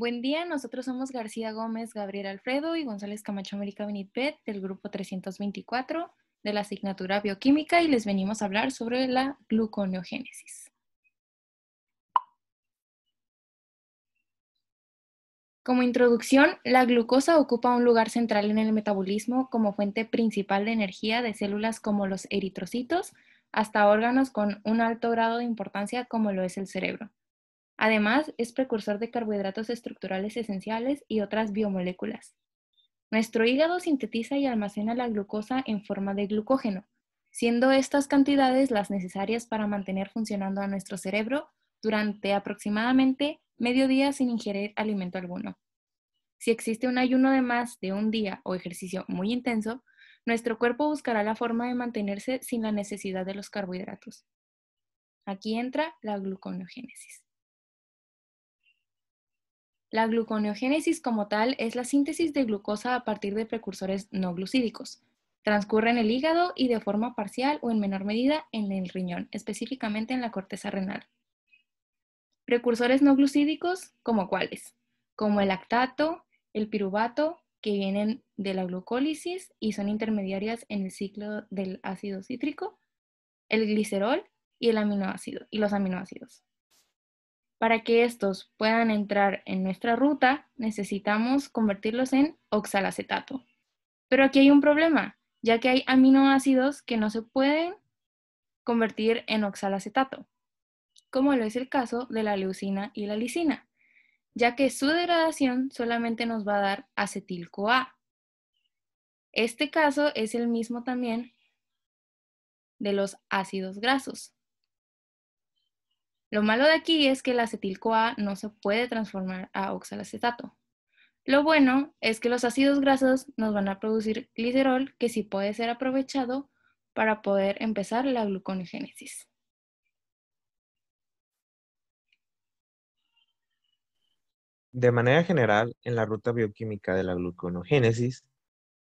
Buen día, nosotros somos García Gómez, Gabriel Alfredo y González Camacho América Benitpet del grupo 324 de la asignatura Bioquímica y les venimos a hablar sobre la gluconeogénesis. Como introducción, la glucosa ocupa un lugar central en el metabolismo como fuente principal de energía de células como los eritrocitos hasta órganos con un alto grado de importancia como lo es el cerebro. Además, es precursor de carbohidratos estructurales esenciales y otras biomoléculas. Nuestro hígado sintetiza y almacena la glucosa en forma de glucógeno, siendo estas cantidades las necesarias para mantener funcionando a nuestro cerebro durante aproximadamente medio día sin ingerir alimento alguno. Si existe un ayuno de más de un día o ejercicio muy intenso, nuestro cuerpo buscará la forma de mantenerse sin la necesidad de los carbohidratos. Aquí entra la gluconeogénesis. La gluconeogénesis como tal es la síntesis de glucosa a partir de precursores no glucídicos. Transcurre en el hígado y de forma parcial o en menor medida en el riñón, específicamente en la corteza renal. Precursores no glucídicos, como cuáles? Como el lactato, el piruvato, que vienen de la glucólisis y son intermediarias en el ciclo del ácido cítrico, el glicerol y el aminoácido y los aminoácidos. Para que estos puedan entrar en nuestra ruta, necesitamos convertirlos en oxalacetato. Pero aquí hay un problema, ya que hay aminoácidos que no se pueden convertir en oxalacetato, como lo es el caso de la leucina y la lisina, ya que su degradación solamente nos va a dar acetil-CoA. Este caso es el mismo también de los ácidos grasos, lo malo de aquí es que el acetil-CoA no se puede transformar a oxalacetato. Lo bueno es que los ácidos grasos nos van a producir glicerol que sí puede ser aprovechado para poder empezar la gluconogénesis. De manera general, en la ruta bioquímica de la gluconogénesis,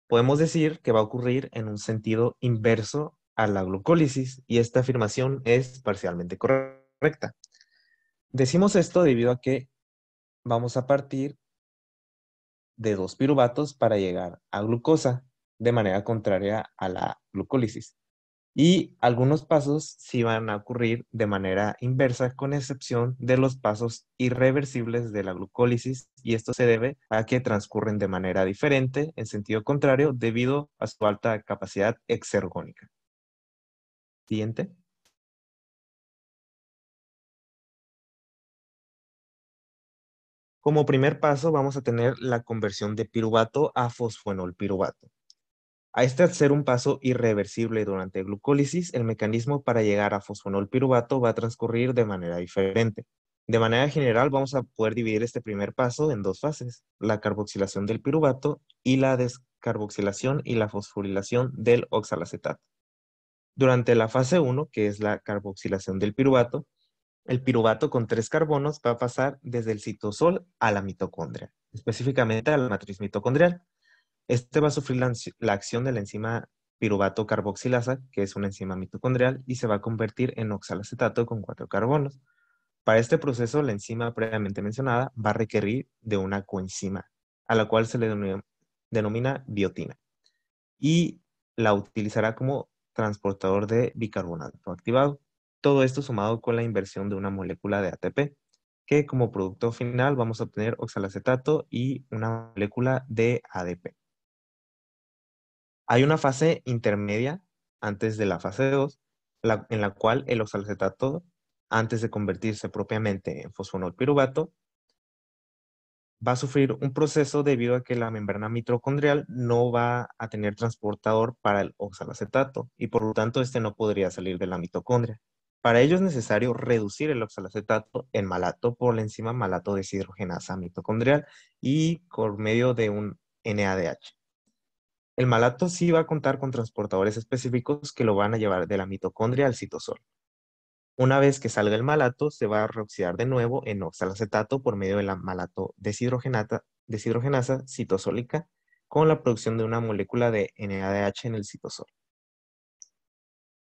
podemos decir que va a ocurrir en un sentido inverso a la glucólisis y esta afirmación es parcialmente correcta recta. Decimos esto debido a que vamos a partir de dos piruvatos para llegar a glucosa de manera contraria a la glucólisis. Y algunos pasos sí van a ocurrir de manera inversa, con excepción de los pasos irreversibles de la glucólisis, y esto se debe a que transcurren de manera diferente, en sentido contrario, debido a su alta capacidad exergónica. Siguiente. Como primer paso vamos a tener la conversión de piruvato a fosfonol A este ser un paso irreversible durante glucólisis, el mecanismo para llegar a fosfonol va a transcurrir de manera diferente. De manera general, vamos a poder dividir este primer paso en dos fases, la carboxilación del piruvato y la descarboxilación y la fosforilación del oxalacetato. Durante la fase 1, que es la carboxilación del piruvato, el piruvato con tres carbonos va a pasar desde el citosol a la mitocondria, específicamente a la matriz mitocondrial. Este va a sufrir la, acción de la enzima piruvato carboxilasa, que es una enzima mitocondrial, y se va a convertir en oxalacetato con cuatro carbonos. Para este proceso, la enzima previamente mencionada va a requerir de una coenzima, a la cual se le denomina biotina, y la utilizará como transportador de bicarbonato activado. Todo esto sumado con la inversión de una molécula de ATP, que como producto final vamos a obtener oxalacetato y una molécula de ADP. Hay una fase intermedia antes de la fase 2, en la cual el oxalacetato, antes de convertirse propiamente en fosfonolpiruvato, va a sufrir un proceso debido a que la membrana mitocondrial no va a tener transportador para el oxalacetato y por lo tanto este no podría salir de la mitocondria. Para ello es necesario reducir el oxalacetato en malato por la enzima malato deshidrogenasa mitocondrial y por medio de un NADH. El malato sí va a contar con transportadores específicos que lo van a llevar de la mitocondria al citosol. Una vez que salga el malato, se va a reoxidar de nuevo en oxalacetato por medio de la malato deshidrogenasa citosólica con la producción de una molécula de NADH en el citosol.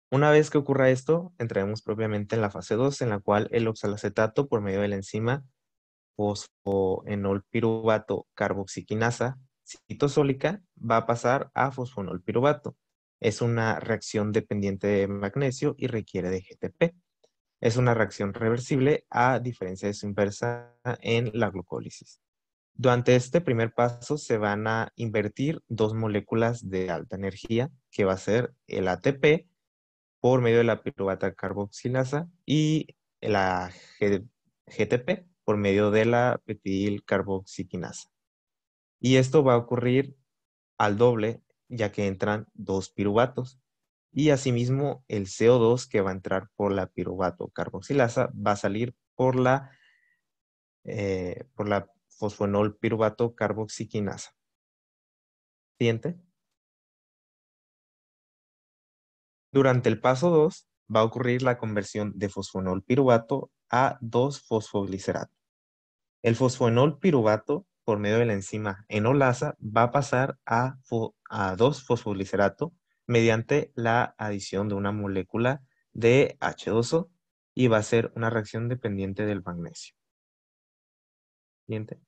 Una vez que ocurra esto, entraremos propiamente en la fase 2, en la cual el oxalacetato, por medio de la enzima fosfoenolpiruvato carboxiquinasa citosólica, va a pasar a fosfonolpiruvato. Es una reacción dependiente de magnesio y requiere de GTP. Es una reacción reversible a diferencia de su inversa en la glucólisis. Durante este primer paso se van a invertir dos moléculas de alta energía, que va a ser el ATP por medio de la piruvata carboxilasa y la GTP por medio de la carboxiquinasa Y esto va a ocurrir al doble, ya que entran dos piruvatos. Y asimismo, el CO2 que va a entrar por la piruvato carboxilasa va a salir por la, eh, por la fosfonol piruvato carboxiquinasa. Siguiente. Durante el paso 2 va a ocurrir la conversión de fosfonol piruvato a 2-fosfoglicerato. El fosfonol piruvato, por medio de la enzima enolasa, va a pasar a, a 2-fosfoglicerato mediante la adición de una molécula de H2O y va a ser una reacción dependiente del magnesio. Siguiente.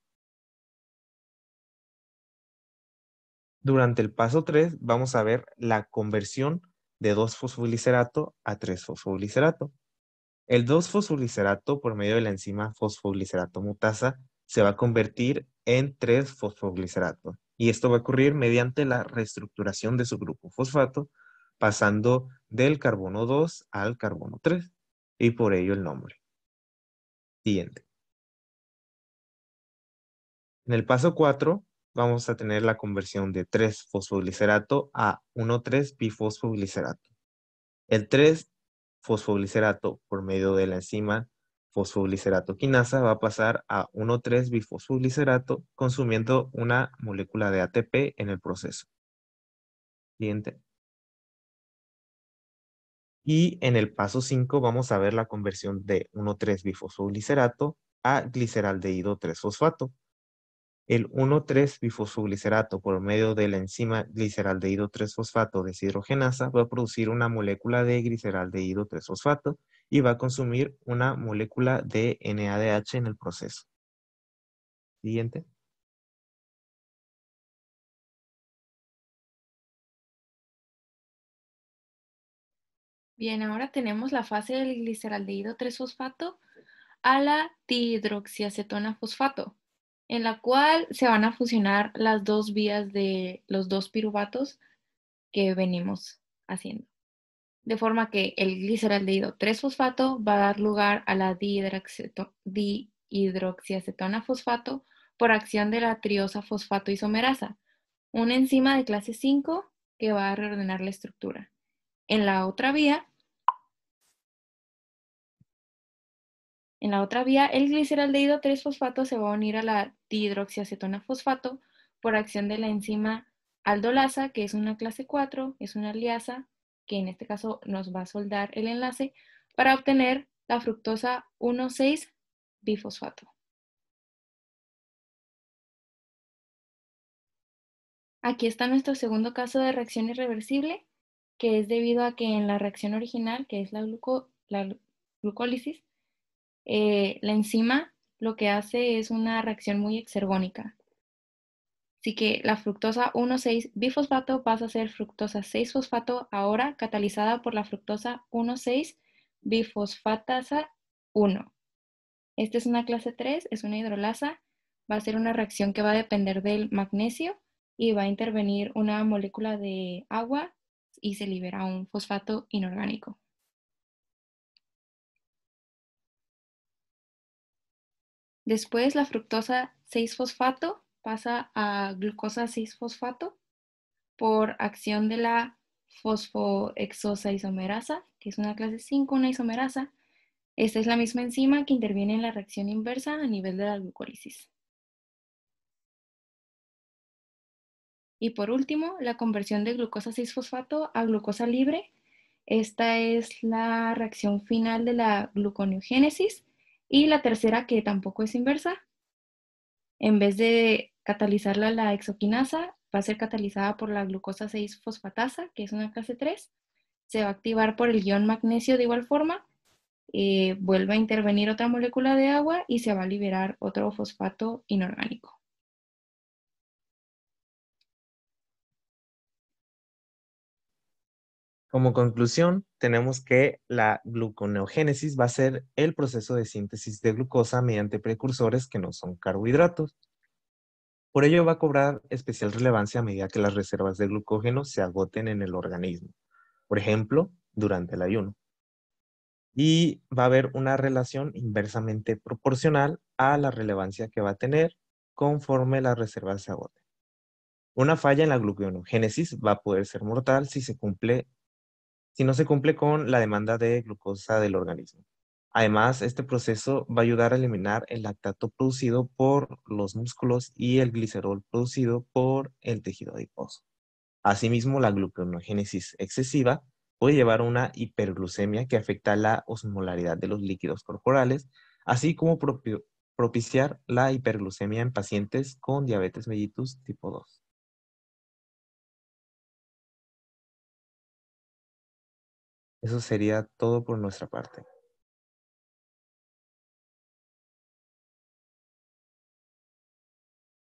Durante el paso 3 vamos a ver la conversión de 2 fosfoglicerato a 3 fosfoglicerato El 2 fosfoglicerato por medio de la enzima fosfoglicerato mutasa, se va a convertir en 3-fosfoglicerato. Y esto va a ocurrir mediante la reestructuración de su grupo fosfato, pasando del carbono 2 al carbono 3, y por ello el nombre. Siguiente. En el paso 4, vamos a tener la conversión de 3-fosfoglicerato a 1,3-bifosfoglicerato. El 3-fosfoglicerato por medio de la enzima fosfoglicerato quinasa va a pasar a 1,3-bifosfoglicerato consumiendo una molécula de ATP en el proceso. Siguiente. Y en el paso 5 vamos a ver la conversión de 1,3-bifosfoglicerato a gliceraldehído 3-fosfato el 1,3-bifosfoglicerato por medio de la enzima gliceraldehído 3-fosfato deshidrogenasa va a producir una molécula de gliceraldehído 3-fosfato y va a consumir una molécula de NADH en el proceso. Siguiente. Bien, ahora tenemos la fase del gliceraldehído 3-fosfato a la dihidroxiacetona fosfato en la cual se van a fusionar las dos vías de los dos piruvatos que venimos haciendo. De forma que el gliceraldehído 3-fosfato va a dar lugar a la dihidroxiacetona fosfato por acción de la triosa fosfato isomerasa, una enzima de clase 5 que va a reordenar la estructura. En la otra vía En la otra vía, el gliceraldehído 3-fosfato se va a unir a la dihidroxiacetona fosfato por acción de la enzima aldolasa, que es una clase 4, es una liasa, que en este caso nos va a soldar el enlace, para obtener la fructosa 1,6 bifosfato. Aquí está nuestro segundo caso de reacción irreversible, que es debido a que en la reacción original, que es la, la glucólisis, eh, la enzima lo que hace es una reacción muy exergónica. Así que la fructosa 1,6 bifosfato pasa a ser fructosa 6 fosfato, ahora catalizada por la fructosa 1,6 bifosfatasa 1. Esta es una clase 3, es una hidrolasa, va a ser una reacción que va a depender del magnesio y va a intervenir una molécula de agua y se libera un fosfato inorgánico. Después la fructosa 6-fosfato pasa a glucosa 6-fosfato por acción de la fosfoexosa isomerasa, que es una clase 5, una isomerasa. Esta es la misma enzima que interviene en la reacción inversa a nivel de la glucólisis. Y por último, la conversión de glucosa 6-fosfato a glucosa libre. Esta es la reacción final de la gluconeogénesis y la tercera, que tampoco es inversa, en vez de catalizarla la exoquinasa, va a ser catalizada por la glucosa 6-fosfatasa, que es una clase 3. Se va a activar por el guión magnesio de igual forma. Eh, vuelve a intervenir otra molécula de agua y se va a liberar otro fosfato inorgánico. Como conclusión, tenemos que la gluconeogénesis va a ser el proceso de síntesis de glucosa mediante precursores que no son carbohidratos. Por ello va a cobrar especial relevancia a medida que las reservas de glucógeno se agoten en el organismo, por ejemplo, durante el ayuno. Y va a haber una relación inversamente proporcional a la relevancia que va a tener conforme las reservas se agoten. Una falla en la gluconeogénesis va a poder ser mortal si se cumple si no se cumple con la demanda de glucosa del organismo. Además, este proceso va a ayudar a eliminar el lactato producido por los músculos y el glicerol producido por el tejido adiposo. Asimismo, la gluconeogénesis excesiva puede llevar a una hiperglucemia que afecta la osmolaridad de los líquidos corporales, así como propiciar la hiperglucemia en pacientes con diabetes mellitus tipo 2. Eso sería todo por nuestra parte.